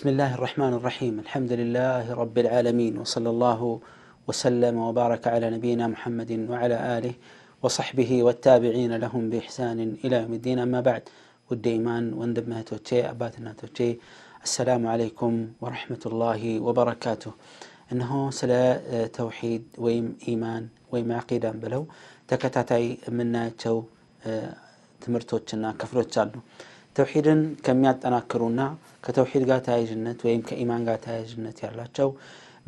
بسم الله الرحمن الرحيم الحمد لله رب العالمين وصلى الله وسلم وبارك على نبينا محمد وعلى آله وصحبه والتابعين لهم بإحسان إلى يوم الدين أما بعد والديمان واندبنا توتي أباتنا توتي السلام عليكم ورحمة الله وبركاته إنه سلا توحيد ويم إيمان ويم عقيدة بلو تكتاتي منا تو تمرتوتنا كفروتشالو ተውሂድን ከሚያጠናክሩና ከተውሂድ ጋር ተያያዥነት ወይም ከኢማን ጋር ተያያዥነት ያላቸው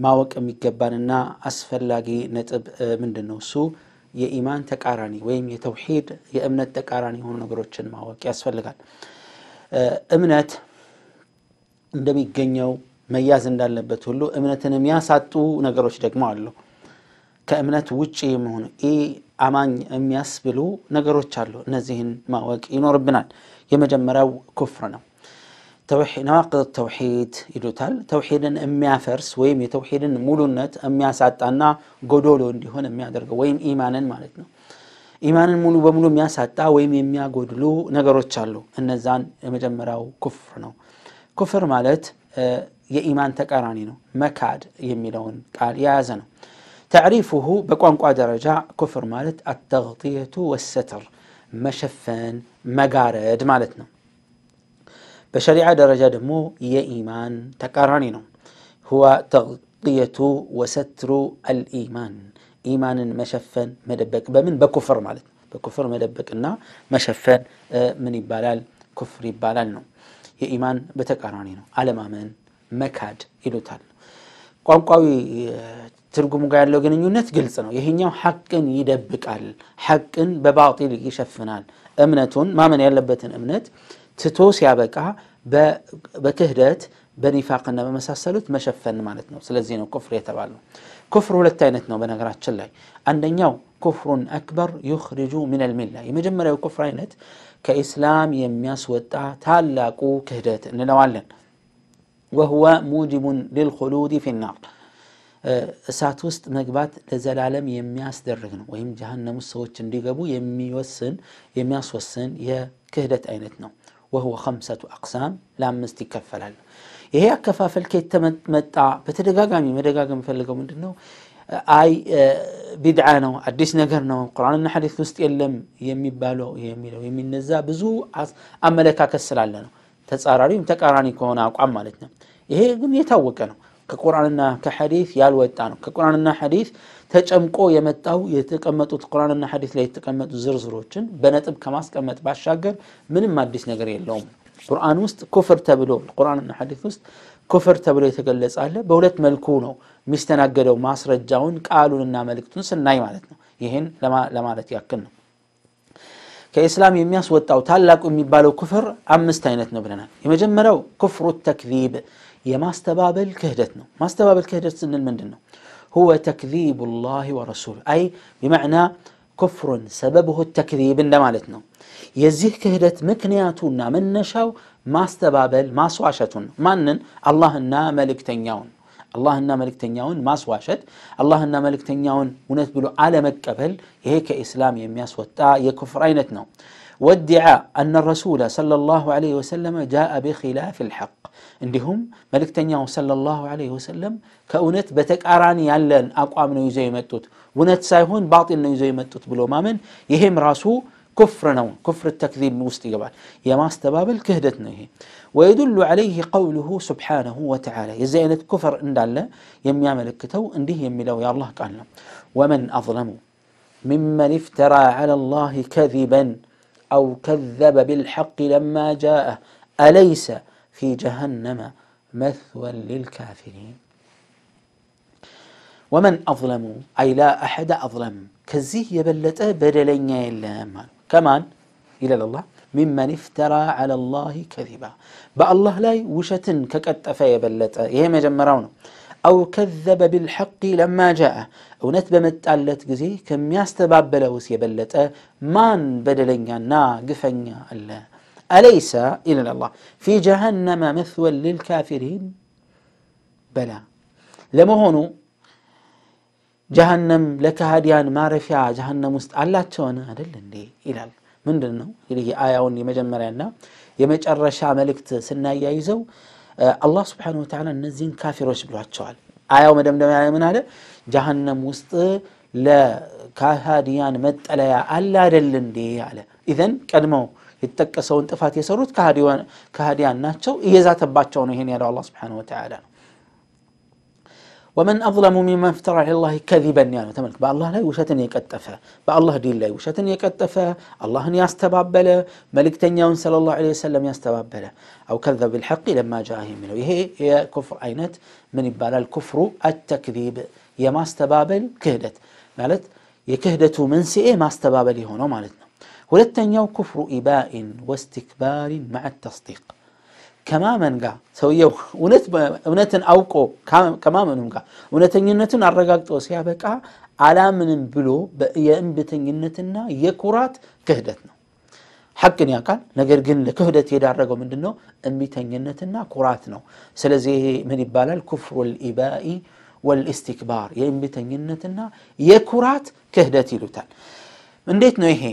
ማወቅ የሚገባንና አስፈላጊ ነጥብ ምንድን ነው? እሱ የኢማን ተቃራኒ ወይም የተውሂድ የእምነት ተቃራኒ የሆኑ ነገሮችን ማወቅ ያስፈልጋል። እምነት እንደሚገኘው መያዝ እንዳለበት ሁሉ እምነትን የሚያሳጡ ነገሮች ደግሞ አሉ። ከእምነት ውጭ የሚሆኑ ኢ አማኝ የሚያስብሉ ነገሮች አሉ። እነዚህን ማወቅ ይኖርብናል። የመጀመሪያው ኩፍር ነው ነዋቅድ ተውሒድ ይሉታል ተውሒድን የሚያፈርስ ወይም የተውሒድን ሙሉነት የሚያሳጣና ጎዶሎ እንዲሆን የሚያደርገው ወይም ኢማንን ማለት ነው ኢማንን ሙሉ በሙሉ የሚያሳጣ ወይም የሚያጎድሉ ነገሮች አሉ እነዛን የመጀመሪያው ኩፍር ነው ኩፍር ማለት የኢማን ተቃራኒ ነው መካድ የሚለውን ቃል የያዘ ነው ተዕሪፉሁ በቋንቋ ደረጃ ኩፍር ማለት አተغطية والستر መሸፈን መጋረድ ማለት ነው። በሸሪዓ ደረጃ ደግሞ የኢማን ተቃራኒ ነው። ሁዋ ተቅየቱ ወሰትሩ አልኢማን ኢማንን መሸፈን መደበቅ በምን በኩፍር ማለት ነው። በኩፍር መደበቅና መሸፈን ምን ይባላል? ኩፍር ይባላል ነው። የኢማን በተቃራኒ ነው። አለማመን መካድ ይሉታል። ቋንቋዊ ترجم قال له جنين يونت قلت يهين يوم حق يدبك على حق بباطل يشفنا أمنة ما من يلبت أمنة تتوس يا بكا بكهدات بني بمساسلوت ما شفن معناتنا سلزين كفر يتبعنا كفر ولا تاينت نو بنقرات شلاي أن كفر أكبر يخرج من الملة يمجمر كفر عينت كإسلام يمس وطع تالاقو كهدات نلوالن وهو موجب للخلود في النار እሳት ውስጥ መግባት ለዘላለም የሚያስደርግ ነው፣ ወይም ጀሃነም ውስጥ ሰዎች እንዲገቡ የሚወስን የሚያስወስን የክህደት አይነት ነው። ወህወ ከምሰቱ አቅሳም ለአምስት ይከፈላል። ይሄ አከፋፈል ከየት መጣ? በተደጋጋሚ መደጋገም የምፈልገው ምንድን ነው? አይ ቢድዓ ነው፣ አዲስ ነገር ነው፣ ቁርአንና ሐዲስ ውስጥ የለም የሚባለው የሚለው የሚነዛ ብዙ አመለካከት ስላለ ነው። ተጻራሪም ተቃራኒ ከሆነ አቋም ማለት ነው። ይሄ ግን የታወቀ ነው። ከቁርአንና ከሐዲስ ያልወጣ ነው። ከቁርአንና ሐዲስ ተጨምቆ የመጣው የተቀመጡት ቁርአንና ሐዲስ ላይ የተቀመጡ ዝርዝሮችን በነጥብ ከማስቀመጥ ባሻገር ምንም አዲስ ነገር የለውም። ቁርአን ውስጥ ኩፍር ተብሎ ቁርአንና ሐዲስ ውስጥ ኩፍር ተብሎ የተገለጸ በሁለት መልኩ ነው የሚስተናገደው፣ ማስረጃውን ቃሉንና መልእክቱን ስናይ ማለት ነው። ይህን ለማለት ያክል ነው። ከኢስላም የሚያስወጣው ታላቁ የሚባለው ኩፍር አምስት አይነት ነው ብለናል። የመጀመሪያው ኩፍሩ ተክዚብ يا ما استبابل كهدتنا ماستبابل كهدت سن المندنا هو تكذيب الله ورسوله أي بمعنى كفر سببه التكذيب إن مالتنا يزيه كهدت مكنياتنا من نشاو استبابل ما سواشتنا مانن الله النا ملك تنياون الله النا ملك تنياون ما سواشت الله النا ملك تنياون ونتبلو على مكة بل هيك إسلام يمياس وتا يكفر أينتنا وادعى أن الرسول صلى الله عليه وسلم جاء بخلاف الحق عندهم እንዲሁም መልእክተኛው ሰለላሁ ዐለይሂ ወሰለም ከእውነት በተቃራኒ ያለን አቋም ነው ይዘው متوت ونت سايهون باطل ነው ይዘው የመጡት ብሎ ማመን يهم راسو كفر نو كفر التكذيب موستي قبل يا ما استباب الكهدت نهي ويدل عليه قوله سبحانه وتعالى يزينة كفر إن دالة يم يعمل الكتو إن دي يم يا الله قال ومن أظلم ممن افترى على الله كذبا أو كذب بالحق لما جاءه أليس في جهنم مثوى للكافرين ومن أظلم أي لا أحد أظلم كزيه يبلت بدلين يلام كمان إلى الله ممن افترى على الله كذبا بأ الله لا وشت ككت يبلت يهما جمرون أو كذب بالحق لما جاء أو نتب متألت كزيه كم يستباب بلوس يبلت من بدلين نا قفن الله أليس إلى الله في جهنم مثوى للكافرين بلى لما هونو جهنم لك هديان ما رفع جهنم است الله تونا للندي اللي إلى من دنو اللي هي آية وني مجمع لنا يمج الرشا ملك سنة يايزو آه الله سبحانه وتعالى نزين كافر وش بلوها تشوال آية ومدام دم آية من هذا جهنم وسط لا كهاديان مت على الله دل اللي على إذن كلمه يتكسون تفات يسروت كهديان كهديان ناتشو يزات باتشو نهين يا الله سبحانه وتعالى ومن أظلم ممن افترى على الله كذبا يعني تملك بأ الله لا وشتن يكتفى بأ الله دين لا وشتن يكتفى الله أن يستبابل ملك تنيون صلى الله عليه وسلم يستبابل أو كذب بالحق لما جاءه منه هي هي كفر أينت من يبال الكفر التكذيب يا ما استبابل كهدت مالت يكهدت من سئ ما استبابل هنا مالتنا ሁለተኛው ኩፍሩ ኢባኢን ወስትክባሪን መዐ ተስዲቅ ከማመን ጋር ሰውየው እውነትን አውቆ ከማመኑም ጋር እውነተኝነቱን አረጋግጦ ሲያበቃ አላምንም ብሎ የእንብተኝነትና የኩራት ክህደት ነው ሐቅን ያውቃል ነገር ግን ለክህደት የዳረገው ምንድን ነው እምቢተኝነትና ኩራት ነው ስለዚህ ይሄ ምን ይባላል ኩፍሩ ልኢባኢ ወልእስትክባር የእንቢተኝነትና የኩራት ክህደት ይሉታል እንዴት ነው ይሄ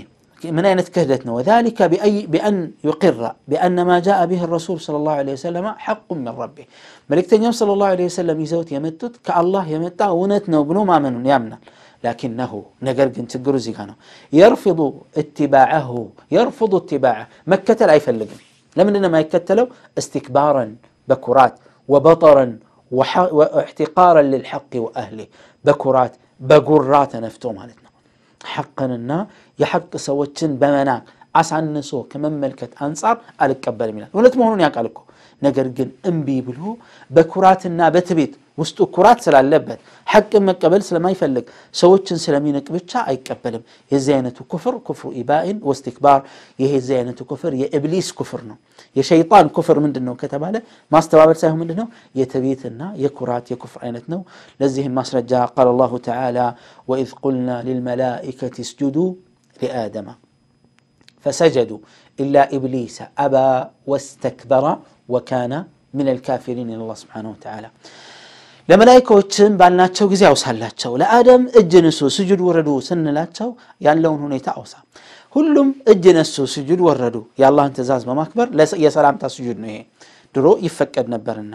من أين تكهدتنا وذلك بأي بأن يقر بأن ما جاء به الرسول صلى الله عليه وسلم حق من ربه ملكتين صلى الله عليه وسلم يزوت يمتت كالله يمتع ونتنا وبنو ما منون يامنا لكنه نقر قنت كانوا يرفض اتباعه يرفض اتباعه ما كتل أي فلقن لمن إنما يكتلوا استكبارا بكرات وبطرا واحتقارا للحق وأهله بكرات بقرات نفتو مالتنا ሐቅንና የሐቅ ሰዎችን በመናቅ አሳንሶ ከመመልከት አንጻር አልቀበልም ይላል። እውነት መሆኑን ያውቃል እኮ ነገር ግን እምቢ ብሎ በኩራትና በትቤት ውስጡ ኩራት ስላለበት ሐቅን መቀበል ስለማይፈልግ ሰዎችን ስለሚንቅ ብቻ አይቀበልም የዚህ አይነቱ ኩፍር ኩፍሩ ኢባኢን ወስቲክባር ይሄ የዚህ አይነቱ ኩፍር የእብሊስ ኩፍር ነው የሸይጣን ኩፍር ምንድን ነው ከተባለ ማስተባበል ሳይሆን ምንድን ነው የትዕቢትና የኩራት የኩፍር አይነት ነው ለዚህም ማስረጃ ቃል አላሁ ተዓላ ወኢዝ ቁልና ልልመላኢከት እስጁዱ ሊአደማ فسجدوا إلا إبليس أبى واستكبر وكان من الكافرين إلى الله سبحانه وتعالى ለመላይካዎችም ባልናቸው ጊዜ አውሳላቸው ለአደም እጅ ንሱ ስጁድ ወረዱ ስንላቸው ያለውን ሁኔታ አውሳ ሁሉም እጅ ነሱ ስጁድ ወረዱ የአላህን ትእዛዝ በማክበር የሰላምታ ስጁድ ነው ይሄ ድሮ ይፈቀድ ነበርና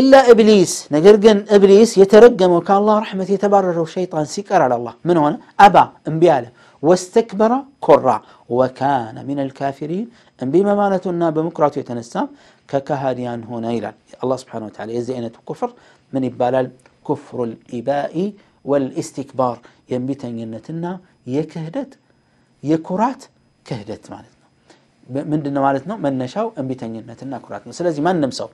ኢላ እብሊስ ነገር ግን እብሊስ የተረገመው ከአላህ ረሕመት የተባረረው ሸይጣን ሲቀር አላላ ምን ሆነ አባ እምቢ አለ ወስተክበረ ኮራ ወካነ ሚን አልካፊሪን እምቢ መማለቱና በመኩራቱ የተነሳ ككهاديان هنا إلى الله سبحانه وتعالى يزينة كفر من إبالال كفر الإباء والاستكبار ينبتن ينتنا يكهدت يكرات كهدت مالت من دنا مالتنا من نشاو ان بيتن ينتنا كرات مثل ما نمسو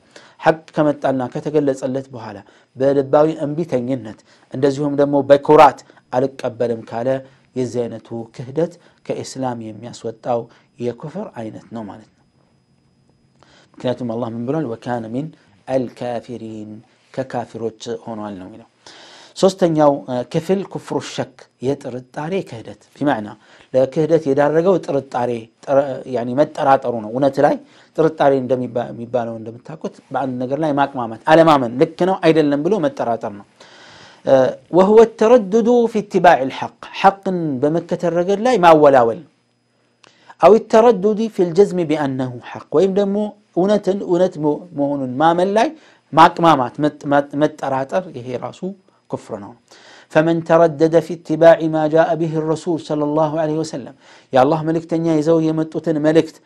حق كما تعلنا كتقل لصلت بهالا بلباوي ان ينت ان دمو بكرات عالق أبالم كالا يزينتو كهدت كإسلام يمياس وطاو يكفر عينتنا مالتنا ምክንያቱም አላህ ምን ብሏል ወካነ ሚን አልካፊሪን ከካፊሮች ሆኗል ነው የሚለው ሶስተኛው ክፍል ኩፍሩ ሸክ የጥርጣሬ ክህደት ቢማዕና ለክህደት የዳረገው ጥርጣሬ መጠራጠሩ ነው እውነት ላይ ጥርጣሬ እንደሚባለው እንደምታውቁት በአንድ ነገር ላይ ማቅማማት አለማመን ልክ ነው አይደለም ብሎ መጠራጠር ነው وهو التردد في اتباع الحق حقا بمكة الرجل لا ما ولا ول أو التردد في الجزم بأنه حق ويم دمو እውነትን እውነት መሆኑን ማመን ላይ ማቅማማት መጠራጠር ይሄ ራሱ ኩፍር ነው فمن تردد في اتباع ما جاء به الرسول صلى الله عليه وسلم يا الله ملكتنيا يزو يمطوتن ملكت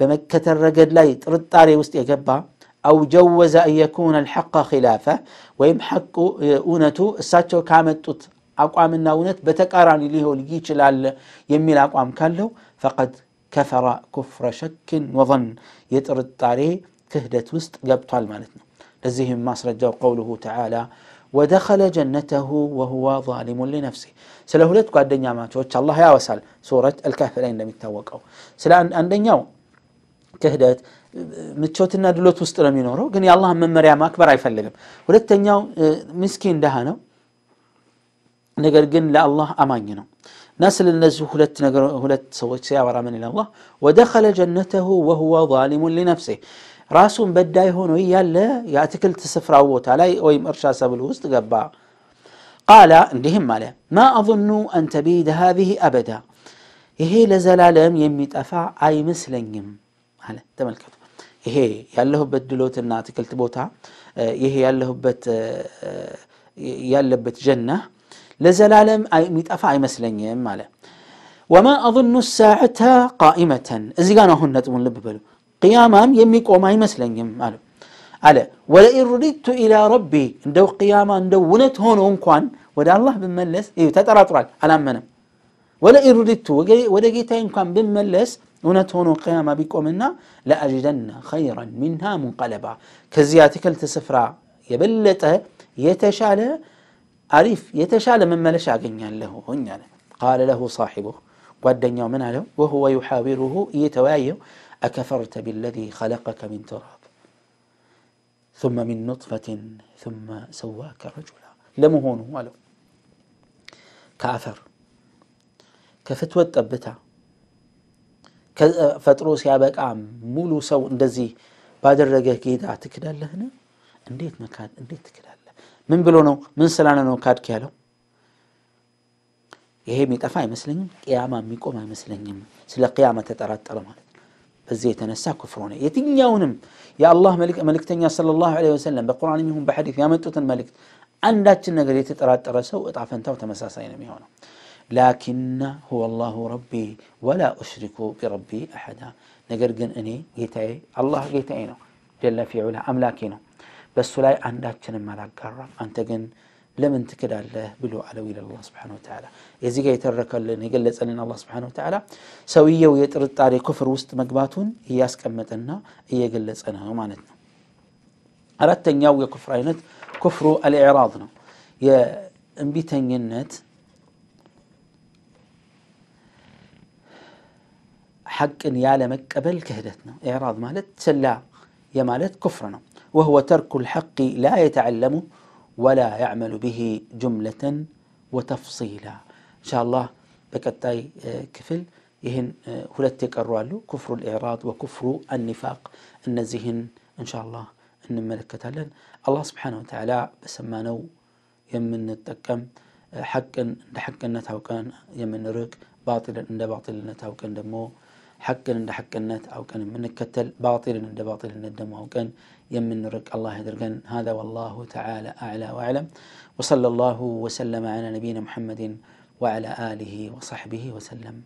በመከተል ረገድ ላይ ጥርጣሬ ውስጥ የገባ አው ጀወዘ አን የኩነ አልሐቀ ኪላፈ ወይም ሐቁ እውነቱ እሳቸው ካመጡት አቋምና እውነት በተቃራኒ ሊሆን ይችላል የሚል አቋም ካለው ፈቀድ كفر كفر شك وظن يطرد طاري كهدت وسط قبطال مالتنا لزيهم ما سرجوا قوله تعالى ودخل جنته وهو ظالم لنفسه سلا هلت الدنيا ما توجه الله يا وسال سورة الكهف لين لم يتوقعوا سلا أن الدنيا كهدت متشوت الندلوت وسط رمينورو قني الله من مريم أكبر عيفا لهم ولت مسكين دهانو نقر قن لأ الله أمانينو ناس النزو هلت نجر هلت سويت سيارة من إلى الله ودخل جنته وهو ظالم لنفسه راس بداي هون ويا لا يا تكل تسفر أو تالاي أو يمرشا سبل وسط قبع قال اندهم ماله ما أظن أن تبيد هذه أبدا هي لزلالم يميت أفع أي مسلنجم هلا تملكت ይሄ ያለሁበት ድሎትና አትክልት ቦታ ይሄ ያለሁበት ያለበት جنة لزلالم أي ميتافا أي مسلنيم ماله وما أظن الساعة قائمة إذا كان هن نتمن لببلو قيامام يميك وما أي مسلنيم ماله على ولئن رددت إلى ربي ندو قياما ندو ونت هون أنكوان ودا الله بملس إيه تترى طرال على منا ولئن رددت ودا جيت أنكوان بملس ونت هون قياما بيك ومنا لأجدن خيرا منها منقلبا كزياتك التسفرا يبلت يتشالى عريف አሪፍ የተሻለ መመለሻ له አለ قال له صاحبه ጓደኛው ምን አለው وهو يحاوره እየተወያየው أكفرت بالذي خلقك من تراب ثم من نطفة ثم سواك رجلا لم هون ولو كأثر كفتوة تبتا فترو سيابك عم مولو سو اندزي بادر رجاكيدا تكدال لهنا انديت مكان انديت تكدال ምን ብሎ ነው ምን ስላለ ነው ካድክ ያለው ይሄ የሚጠፋ አይመስለኝም ቅያማ የሚቆም አይመስለኝም ስለ ቅያማ ተጠራጠረ ማለት ነው በዚህ የተነሳ ክፍር ሆነ የትኛውንም የአላህ መልእክተኛ ስለ ላሁ ለ ወሰለም በቁርአን ይሁን በሐዲት ያመጡትን መልእክት አንዳችን ነገር የተጠራጠረ ሰው እጣ ፈንታው ተመሳሳይ ነው የሚሆነው ላኪና ሁወ ላሁ ረቢ ወላ ኡሽሪኩ ቢረቢ አሐዳ ነገር ግን እኔ ጌታዬ አላህ ጌታዬ ነው ጀለ ፊዑላ አምላኬ ነው በእሱ ላይ አንዳችንም አላጋራም አንተ ግን ለምን ትክዳለህ ብሎ አለው ይላል አላህ ስብሓነሁ ወተዓላ። የዚህ ጋር የተረከልን የገለጸልን አላህ ስብሓነሁ ወተዓላ ሰውየው የጥርጣሬ ኩፍር ውስጥ መግባቱን እያስቀመጠና እየገለጸ ነው ማለት ነው። አራተኛው የኩፍር አይነት ኩፍሩ አልኢዕራድ ነው። የእንቢተኝነት ሐቅን ያለመቀበል ክህደት ነው። ኢዕራድ ማለት ችላ የማለት ኩፍር ነው። وهو ترك الحق لا يتعلمه ولا يعمل به جملة وتفصيلا إن شاء الله بكتاي آه، كفل يهن آه، هلتي قروالو كفر الإعراض وكفر النفاق النزيهن إن شاء الله إن ملكة الله سبحانه وتعالى بسمانو يمن التكم آه، حقا حقا نتاوكا يمن رك باطلا عند باطل نتاوكا دمو ሐቅን እንደ ሐቅነት አውቀን የምንከተል ባጢልን እንደ ባጢልነት ደግሞ አውቀን የምንርቅ አላህ ያድርገን هذا والله تعالى أعلى وأعلم وصلى الله وسلم على نبينا محمد وعلى آله وصحبه وسلم